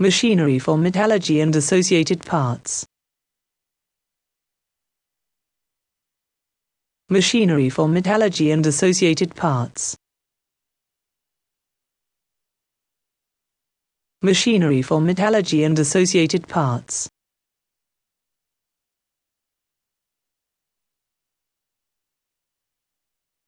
machinery for metallurgy and associated parts. Machinery for metallurgy and associated parts. Machinery for metallurgy and associated parts.